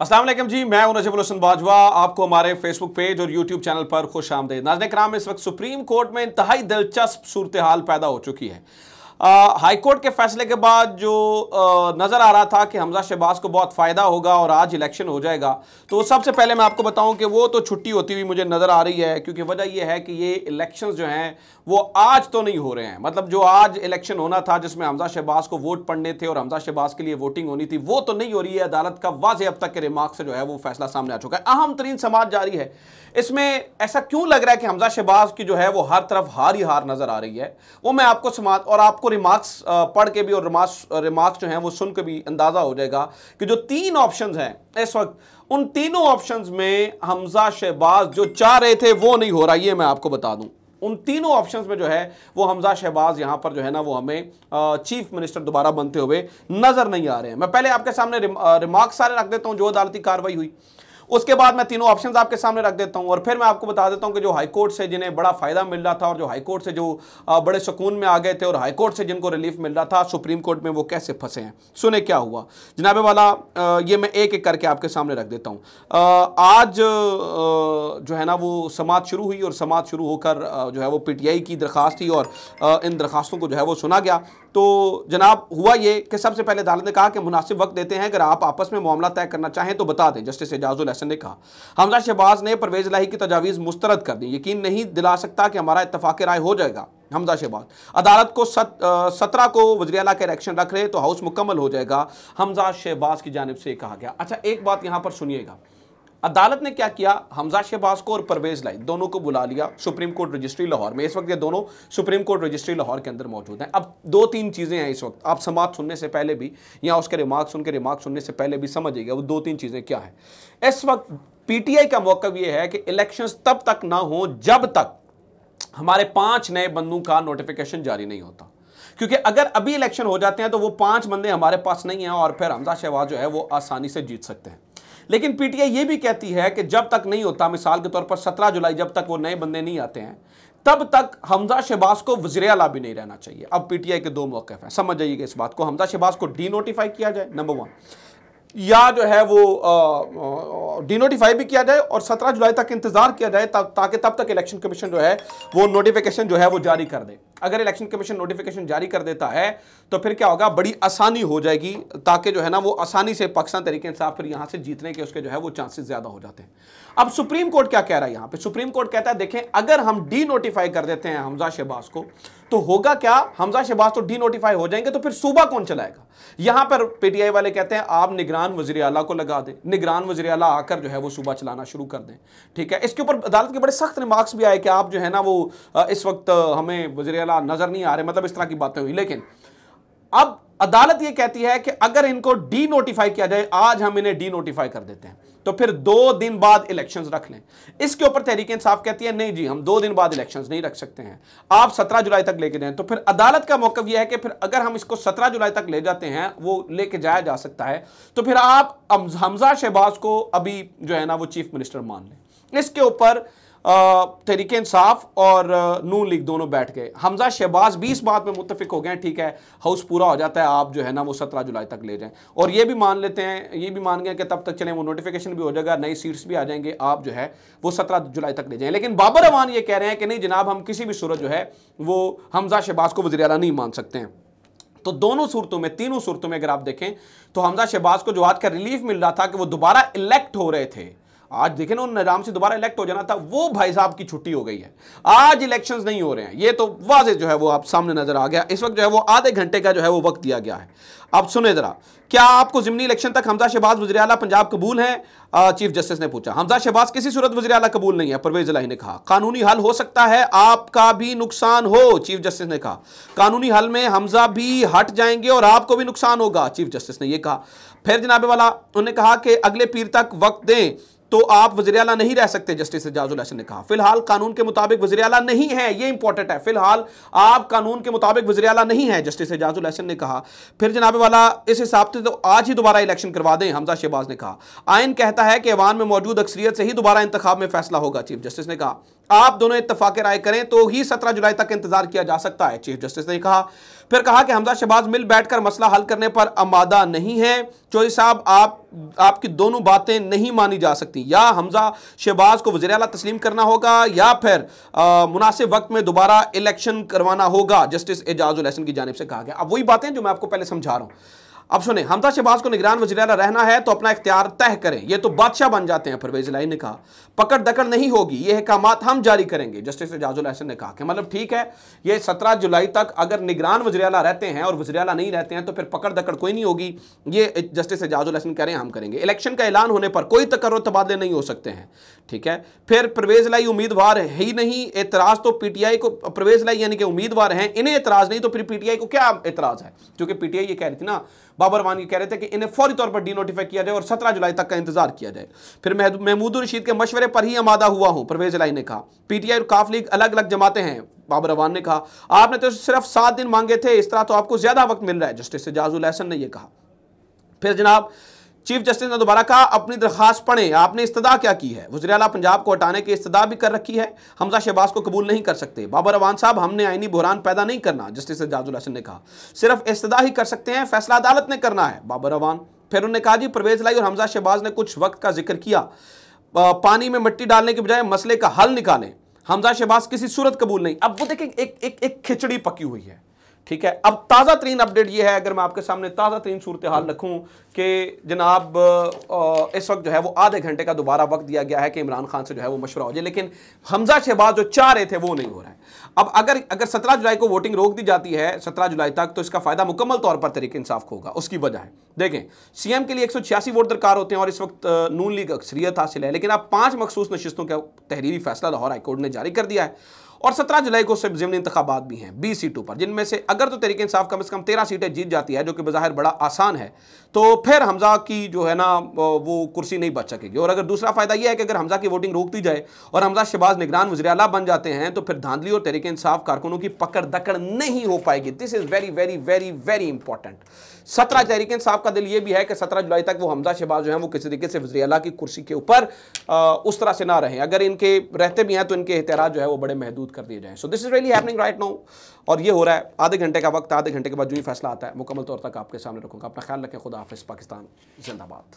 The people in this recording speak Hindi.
असलम जी मैं नजबुल हसन बाजवा आपको हमारे फेसबुक पेज और यूट्यूब चैनल पर खुश आमदेद नाजन कराम इस वक्त सुप्रीम कोर्ट में इंतहाई दिलचस्प सूरत हाल पैदा हो चुकी है हाईकोर्ट के फैसले के बाद जो नज़र आ रहा था कि हमजा शहबाज को बहुत फ़ायदा होगा और आज इलेक्शन हो जाएगा तो सबसे पहले मैं आपको बताऊं कि वो तो छुट्टी होती हुई मुझे नज़र आ रही है क्योंकि वजह यह है कि ये इलेक्शंस जो हैं वो आज तो नहीं हो रहे हैं मतलब जो आज इलेक्शन होना था जिसमें हमजा शहबाज को वोट पड़ने थे और हमजा शहबाज के लिए वोटिंग होनी थी वो तो नहीं हो रही है अदालत का वाज अब तक के रिमार्क से जो है वो फैसला सामने आ चुका है अहम तरीन समाज जारी है इसमें ऐसा क्यों लग रहा है कि हमजा शहबाज की जो है वो हर तरफ हार ही हार नज़र आ रही है वो मैं आपको समाज और आपको आपको रिमार्क्स पढ़ के भी और रिमार्क्स रिमार्क्स जो हैं वो सुन के भी अंदाज़ा हो जाएगा कि जो तीन ऑप्शंस हैं इस वक्त उन तीनों ऑप्शंस में हमजा शहबाज जो चाह रहे थे वो नहीं हो रहा ये मैं आपको बता दूँ उन तीनों ऑप्शंस में जो है वो हमजा शहबाज यहां पर जो है ना वो हमें चीफ मिनिस्टर दोबारा बनते हुए नज़र नहीं आ रहे हैं मैं पहले आपके सामने रिमार्क सारे रख देता हूं जो अदालती कार्रवाई हुई उसके बाद मैं तीनों ऑप्शन आपके सामने रख देता हूँ और फिर मैं आपको बता देता हूँ कि जो हाईकोर्ट से जिन्हें बड़ा फायदा मिल रहा था और जो हाईकोर्ट से जो बड़े सुकून में आ गए थे और हाईकोर्ट से जिनको रिलीफ मिल रहा था सुप्रीम कोर्ट में वो कैसे फंसे हैं सुने क्या हुआ जनाबे वाला ये मैं एक एक करके आपके सामने रख देता हूँ आज जो है ना वो समाज शुरू हुई और समाज शुरू होकर जो है वो पी की दरखास्त थी और इन दरखास्तों को जो है वो सुना गया तो जनाब हुआ ये कि सबसे पहले अदालत ने कहा कि मुनासिब वक्त देते हैं अगर आप आपस में मामला तय करना चाहें तो बता दें जस्टिस एजाजुल सेशन ने कहा हमजा शहबाज ने परवेज लाही की तजावीज़ मुस्तरद कर दी यकीन नहीं दिला सकता कि हमारा इतफाक़ राय हो जाएगा हमजा शहबाज अदालत को सत, सत्रह को वजरियाला का इलेक्शन रख रहे तो हाउस मुकम्मल हो जाएगा हमजा शहबाज की जानब से कहा गया अच्छा एक बात यहाँ पर सुनिएगा अदालत ने क्या किया हमजा शहबाज को और परवेज लाई दोनों को बुला लिया सुप्रीम कोर्ट रजिस्ट्री लाहौर में इस वक्त ये दोनों सुप्रीम कोर्ट रजिस्ट्री लाहौर के अंदर मौजूद हैं अब दो तीन चीज़ें हैं इस वक्त आप समाज सुनने से पहले भी या उसके रिमार्क्स उनके रिमार्क सुनने से पहले भी समझिएगा वो दो तीन चीज़ें क्या है इस वक्त आई का मौकव यह है कि इलेक्शन तब तक ना हो जब तक हमारे पांच नए बंदों का नोटिफिकेशन जारी नहीं होता क्योंकि अगर अभी इलेक्शन हो जाते हैं तो वो पांच बंदे हमारे पास नहीं हैं और फिर हमजा शहबाज जो है वो आसानी से जीत सकते हैं लेकिन पीटीआई ये भी कहती है कि जब तक नहीं होता मिसाल के तौर पर सत्रह जुलाई जब तक वो नए बंदे नहीं आते हैं तब तक हमजा शहबाज को वजर अला भी नहीं रहना चाहिए अब पीटीआई के दो मौके हैं समझ जाइएगा इस बात को हमजा शहबाज को डी नोटिफाई किया जाए नंबर वन या जो है वो डीनोटिफाई भी किया जाए और 17 जुलाई तक इंतजार किया जाए ताकि तब तक इलेक्शन कमीशन जो है वो नोटिफिकेशन जो है वो जारी कर दे अगर इलेक्शन कमीशन नोटिफिकेशन जारी कर देता है तो फिर क्या होगा बड़ी आसानी हो जाएगी ताकि जो है ना वो आसानी से पाकिस्तान तरीके इंसाफ फिर यहाँ से जीतने के उसके जो है वो चांसेस ज़्यादा हो जाते हैं अब सुप्रीम कोर्ट क्या कह रहा है यहाँ पे सुप्रीम कोर्ट कहता है देखें अगर हम डी नोटिफाई कर देते हैं हमजा शहबाज को तो होगा क्या हमजा शहबाज तो डी नोटिफाई हो जाएंगे तो फिर सूबा कौन चलाएगा यहाँ पर पीटीआई वाले कहते हैं आप निगरान वजी अला को लगा दें निगरान वजी अला आकर जो है वो सूबा चलाना शुरू कर दें ठीक है इसके ऊपर अदालत के बड़े सख्त रिमार्क्स भी आए कि आप जो है ना वो इस वक्त हमें वजी चला नजर नहीं आ रहे मतलब इस तरह की बातें हुई लेकिन अब अदालत यह कहती है कि अगर इनको डी नोटिफाई किया जाए आज हम इन्हें डी नोटिफाई कर देते हैं तो फिर दो दिन बाद इलेक्शंस रख लें इसके ऊपर तहरीक इंसाफ कहती है नहीं जी हम दो दिन बाद इलेक्शंस नहीं रख सकते हैं आप 17 जुलाई तक लेके जाए तो फिर अदालत का मौका यह है कि फिर अगर हम इसको 17 जुलाई तक ले जाते हैं वो लेके जाया जा सकता है तो फिर आप हमजा शहबाज को अभी जो है ना वो चीफ मिनिस्टर मान लें इसके ऊपर तहरीक इंसाफ और नू लीग दोनों बैठ गए हमजा शहबाज भी इस बात में मुतफिक हो गए ठीक है हाउस पूरा हो जाता है आप जो है ना वो सत्रह जुलाई तक ले जाएं और ये भी मान लेते हैं ये भी मान गए कि तब तक चलें वो नोटिफिकेशन भी हो जाएगा नई सीट्स भी आ जाएंगे आप जो है वो सत्रह जुलाई तक ले जाएं लेकिन बाबर अवान ये कह रहे हैं कि नहीं जनाब हम किसी भी सूरत जो है वो हमजा शहबाज को वजी नहीं मान सकते हैं तो दोनों सूरतों में तीनों सूरतों में अगर आप देखें तो हमजा शहबाज को जो आज का रिलीफ मिल रहा था कि वो दोबारा इलेक्ट हो रहे थे आज देखे ना उन निजाम से दोबारा इलेक्ट हो जाना था वो भाई साहब की छुट्टी हो गई है आज इलेक्शंस नहीं हो रहे हैं ये तो वाजे जो है वो आप सामने नजर आ गया इस वक्त जो है वो आधे घंटे का जो है वो वक्त दिया गया है अब सुने जरा क्या आपको जिमनी इलेक्शन तक हमजा शहबाज वजरियाला पंजाब कबूल है चीफ जस्टिस ने पूछा हमजा शहबाज किसी सूरत वजरियाला कबूल नहीं है परवेज अलाई ने कहा कानूनी हल हो सकता है आपका भी नुकसान हो चीफ जस्टिस ने कहा कानूनी हल में हमजा भी हट जाएंगे और आपको भी नुकसान होगा चीफ जस्टिस ने यह कहा फिर जनाबे वाला उन्होंने कहा कि अगले पीर तक वक्त दें तो आप वजरियाला नहीं रह सकते जस्टिस एजाजुल हसन ने कहा फिलहाल कानून के मुताबिक वजरियाला नहीं है ये इंपॉर्टेंट है फिलहाल आप कानून के मुताबिक वजरियाला नहीं है जस्टिस एजाजुल हसन ने कहा फिर जनाब वाला इस हिसाब से तो आज ही दोबारा इलेक्शन करवा दें हमजा शहबाज ने कहा आयन कहता है कि ऐवान में मौजूद अक्सरियत से ही दोबारा इंतबाब में फैसला होगा चीफ जस्टिस ने कहा आप दोनों इतफाक राय करें तो ही सत्रह जुलाई तक इंतजार किया जा सकता है चीफ जस्टिस ने कहा फिर कहा कि हमजा शहबाज मिल बैठकर मसला हल करने पर आमादा नहीं है चौधरी साहब आप आपकी दोनों बातें नहीं मानी जा सकती या हमजा शहबाज को वजी अला तस्लीम करना होगा या फिर मुनासिब वक्त में दोबारा इलेक्शन करवाना होगा जस्टिस एजाज उलहसन की जानब से कहा गया अब वही बातें जो मैं आपको पहले समझा रहा हूँ अब सुने हमदा शहबाज को निगरान वजी रहना है तो अपना इख्तियार तय करें ये तो बादशाह बन जाते हैं परवेज लाई ने कहा पकड़ दकड़ नहीं होगी ये अहकाम हम जारी करेंगे जस्टिस एजाजुल अहसन ने कहा कि मतलब ठीक है ये सत्रह जुलाई तक अगर निगरान वजी रहते हैं और वजी नहीं रहते हैं तो फिर पकड़ दकड़ कोई नहीं होगी ये जस्टिस एजाजुल अहसन कह रहे हैं हम करेंगे इलेक्शन का ऐलान होने पर कोई तकर तबादले नहीं हो सकते हैं ठीक है फिर प्रवेश लाई उम्मीदवार है ही नहीं एतराज तो पीटीआई को प्रवेश लाई यानी कि उम्मीदवार हैं इन्हें एतराज नहीं तो फिर पीटीआई को क्या एतराज है क्योंकि पीटीआई ये कह रही थी ना बाबर वान ये कह रहे थे कि इन्हें फौरी तौर पर डीनोटिफाई किया जाए और सत्रह जुलाई तक का इंतजार किया जाए फिर महमूद रशीद के मशवरे पर ही आमादा हुआ हूं प्रवेश लाई ने कहा पीटीआई और काफ लीग अलग अलग जमाते हैं बाबर अवान ने कहा आपने तो सिर्फ सात दिन मांगे थे इस तरह तो आपको ज्यादा वक्त मिल रहा है जस्टिस एजाजुल हसन ने यह कहा फिर जनाब चीफ जस्टिस ने दोबारा कहा अपनी दरखास्त पढ़े आपने इस्तदा क्या की है वजराला पंजाब को हटाने की इस्तदा भी कर रखी है हमजा शहबाज को कबूल नहीं कर सकते बाबर अवान साहब हमने आईनी बहरान पैदा नहीं करना जस्टिस एजाजुल हसन ने कहा सिर्फ इस्तदा ही कर सकते हैं फैसला अदालत ने करना है बाबर अवान फिर उन्होंने कहा जी परवेज लाई और हमजा शहबाज ने कुछ वक्त का जिक्र किया पानी में मिट्टी डालने के बजाय मसले का हल निकालें हमजा शहबाज किसी सूरत कबूल नहीं अब वो देखें एक एक एक खिचड़ी पकी हुई है ठीक है अब ताज़ा तरीन अपडेट ये है अगर मैं आपके सामने ताज़ा तरीन सूरत हाल रखूँ कि जनाब इस वक्त जो है वो आधे घंटे का दोबारा वक्त दिया गया है कि इमरान खान से जो है वो मशवरा हो जाए लेकिन हमजा शहबाज जो चाह रहे थे वो नहीं हो रहा है अब अगर अगर सत्रह जुलाई को वोटिंग रोक दी जाती है सत्रह जुलाई तक तो इसका फ़ायदा मुकम्मल तौर पर तरीके इंसाफ को होगा उसकी वजह है देखें सीएम के लिए एक सौ छियासी वोट दरकार होते हैं और इस वक्त नून लीग अक्सरियत हासिल है लेकिन अब पाँच मखसूस नशस्तों का तहरीरी फैसला लाहौर हाईकोर्ट ने जारी कर दिया है और 17 जुलाई को सिर्फ जिमन इंतबात भी हैं बीस सीटों पर जिनमें से अगर तो तरीके इंसाफ कम से कम तेरह सीटें जीत जाती है जो कि बाहर बड़ा आसान है तो फिर हमजा की जो है ना वो कुर्सी नहीं बच सकेगी और अगर दूसरा फ़ायदा यह है कि अगर हमजा की वोटिंग रोक दी जाए और हमजा शहबाज निगरान वजरला बन जाते हैं तो फिर धांधली और तरीके इंसाफ कारकुनों की पकड़ दकड़ नहीं हो पाएगी this is very very very very important सत्रह तहरीक इंसाफ का दिल ये भी है कि सत्रह जुलाई तक वो हमजा शहबाज जो है वो किसी तरीके से अला की कुर्सी के ऊपर उस तरह से ना रहें अगर इनके रहते भी हैं तो इनके एहतराज जो है वो बड़े महदूद कर दिए जाएँ so this is really happening right now और ये हो रहा है आधे घंटे का वक्त आधे घंटे के बाद जो ही फैसला आता है मुकमल तौर तक आपके सामने रखूँगा अपना ख्याल रखें खुदा हाफिज़ पाकिस्तान जिंदाबाद